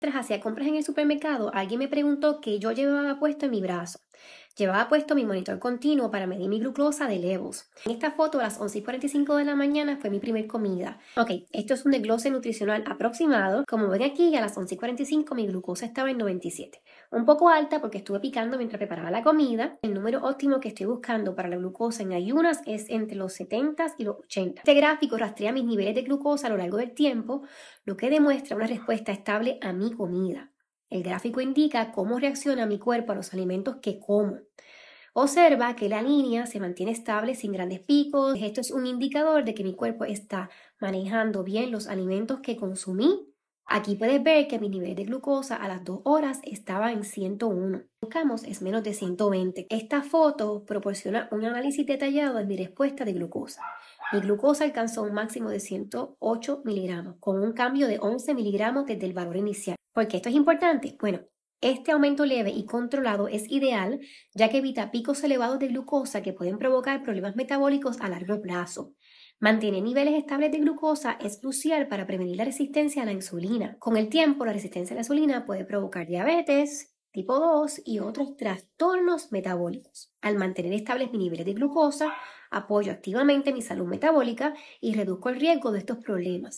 Mientras hacía compras en el supermercado, alguien me preguntó qué yo llevaba puesto en mi brazo. Llevaba puesto mi monitor continuo para medir mi glucosa de levos. En esta foto a las 11.45 de la mañana fue mi primer comida. Ok, esto es un desglose nutricional aproximado. Como ven aquí, a las 11.45 mi glucosa estaba en 97. Un poco alta porque estuve picando mientras preparaba la comida. El número óptimo que estoy buscando para la glucosa en ayunas es entre los 70 y los 80. Este gráfico rastrea mis niveles de glucosa a lo largo del tiempo, lo que demuestra una respuesta estable a mi comida. El gráfico indica cómo reacciona mi cuerpo a los alimentos que como. Observa que la línea se mantiene estable sin grandes picos. Esto es un indicador de que mi cuerpo está manejando bien los alimentos que consumí. Aquí puedes ver que mi nivel de glucosa a las 2 horas estaba en 101. Buscamos es menos de 120. Esta foto proporciona un análisis detallado de mi respuesta de glucosa. Mi glucosa alcanzó un máximo de 108 miligramos, con un cambio de 11 miligramos desde el valor inicial. ¿Por qué esto es importante? Bueno, este aumento leve y controlado es ideal ya que evita picos elevados de glucosa que pueden provocar problemas metabólicos a largo plazo. Mantener niveles estables de glucosa es crucial para prevenir la resistencia a la insulina. Con el tiempo, la resistencia a la insulina puede provocar diabetes tipo 2 y otros trastornos metabólicos. Al mantener estables mis niveles de glucosa, apoyo activamente mi salud metabólica y reduzco el riesgo de estos problemas.